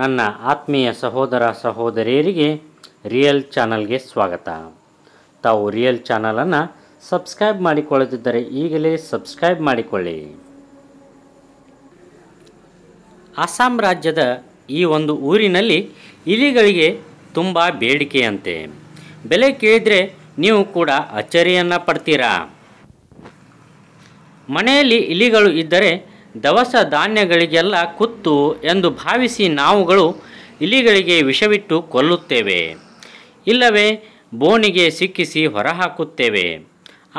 ನನ್ನ ಆತ್ಮೀಯ ಸಹೋದರ ಸಹೋದರಿಯರಿಗೆ ರಿಯಲ್ ಚಾನಲ್ಗೆ ಸ್ವಾಗತ ತಾವು ರಿಯಲ್ ಚಾನಲನ್ನು ಸಬ್ಸ್ಕ್ರೈಬ್ ಮಾಡಿಕೊಳ್ಳದಿದ್ದರೆ ಈಗಲೇ ಸಬ್ಸ್ಕ್ರೈಬ್ ಮಾಡಿಕೊಳ್ಳಿ ಅಸ್ಸಾಂ ರಾಜ್ಯದ ಈ ಒಂದು ಊರಿನಲ್ಲಿ ಇಲಿಗಳಿಗೆ ತುಂಬ ಬೇಡಿಕೆಯಂತೆ ಬೆಲೆ ಕೇಳಿದರೆ ನೀವು ಕೂಡ ಅಚ್ಚರಿಯನ್ನು ಪಡ್ತೀರಾ ಮನೆಯಲ್ಲಿ ಇಲಿಗಳು ಇದ್ದರೆ ದವಸ ಧಾನ್ಯಗಳಿಗೆಲ್ಲ ಕುತ್ತು ಎಂದು ಭಾವಿಸಿ ನಾವುಗಳು ಇಲಿಗಳಿಗೆ ವಿಷವಿಟ್ಟು ಕೊಲ್ಲುತ್ತೇವೆ ಇಲ್ಲವೇ ಬೋನಿಗೆ ಸಿಕ್ಕಿಸಿ ಹೊರಹಾಕುತ್ತೇವೆ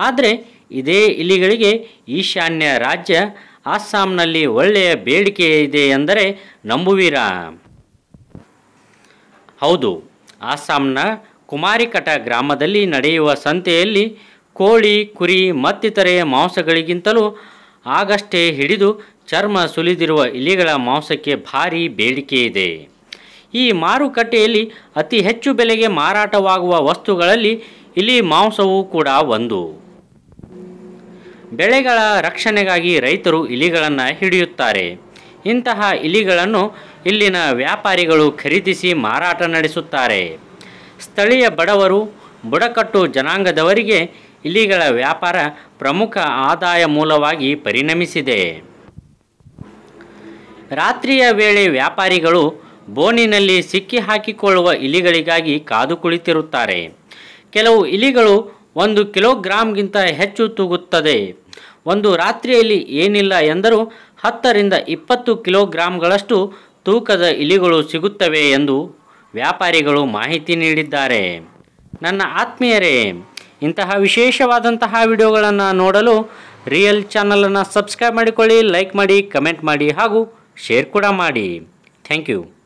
ಆದರೆ ಇದೇ ಇಲಿಗಳಿಗೆ ಈಶಾನ್ಯ ರಾಜ್ಯ ಅಸ್ಸಾಂನಲ್ಲಿ ಒಳ್ಳೆಯ ಬೇಡಿಕೆ ಇದೆ ಎಂದರೆ ನಂಬುವೀರಾ ಹೌದು ಅಸ್ಸಾಂನ ಕುಮಾರಿಕಟ ಗ್ರಾಮದಲ್ಲಿ ನಡೆಯುವ ಸಂತೆಯಲ್ಲಿ ಕೋಳಿ ಕುರಿ ಮತ್ತಿತರೆ ಮಾಂಸಗಳಿಗಿಂತಲೂ ಆಗಷ್ಟೇ ಹಿಡಿದು ಚರ್ಮ ಸುಲಿದಿರುವ ಇಲಿಗಳ ಮಾಂಸಕ್ಕೆ ಭಾರಿ ಬೇಡಿಕೆ ಇದೆ ಈ ಮಾರುಕಟ್ಟೆಯಲ್ಲಿ ಅತಿ ಹೆಚ್ಚು ಬೆಲೆಗೆ ಮಾರಾಟವಾಗುವ ವಸ್ತುಗಳಲ್ಲಿ ಇಲಿ ಮಾಂಸವೂ ಕೂಡ ಒಂದು ಬೆಳೆಗಳ ರಕ್ಷಣೆಗಾಗಿ ರೈತರು ಇಲಿಗಳನ್ನು ಹಿಡಿಯುತ್ತಾರೆ ಇಂತಹ ಇಲಿಗಳನ್ನು ಇಲ್ಲಿನ ವ್ಯಾಪಾರಿಗಳು ಖರೀದಿಸಿ ಮಾರಾಟ ನಡೆಸುತ್ತಾರೆ ಸ್ಥಳೀಯ ಬಡವರು ಬುಡಕಟ್ಟು ಜನಾಂಗದವರಿಗೆ ಇಲಿಗಳ ವ್ಯಾಪಾರ ಪ್ರಮುಖ ಆದಾಯ ಮೂಲವಾಗಿ ಪರಿಣಮಿಸಿದೆ ರಾತ್ರಿಯ ವೇಳೆ ವ್ಯಾಪಾರಿಗಳು ಬೋನಿನಲ್ಲಿ ಸಿಕ್ಕಿ ಹಾಕಿಕೊಳ್ಳುವ ಇಲಿಗಳಿಗಾಗಿ ಕಾದು ಕುಳಿತಿರುತ್ತಾರೆ ಕೆಲವು ಇಲಿಗಳು ಒಂದು ಕಿಲೋಗ್ರಾಮ್ಗಿಂತ ಹೆಚ್ಚು ತೂಗುತ್ತದೆ ಒಂದು ರಾತ್ರಿಯಲ್ಲಿ ಏನಿಲ್ಲ ಎಂದರೂ ಹತ್ತರಿಂದ ಇಪ್ಪತ್ತು ಕಿಲೋಗ್ರಾಂಗಳಷ್ಟು ತೂಕದ ಇಲಿಗಳು ಸಿಗುತ್ತವೆ ಎಂದು ವ್ಯಾಪಾರಿಗಳು ಮಾಹಿತಿ ನೀಡಿದ್ದಾರೆ ನನ್ನ ಆತ್ಮೀಯರೇ ಇಂತಹ ವಿಶೇಷವಾದಂತಹ ವಿಡಿಯೋಗಳನ್ನು ನೋಡಲು ರಿಯಲ್ ಚಾನಲನ್ನು ಸಬ್ಸ್ಕ್ರೈಬ್ ಮಾಡಿಕೊಳ್ಳಿ ಲೈಕ್ ಮಾಡಿ ಕಮೆಂಟ್ ಮಾಡಿ ಹಾಗೂ ಶೇರ್ ಕೂಡ ಮಾಡಿ ಥ್ಯಾಂಕ್ ಯು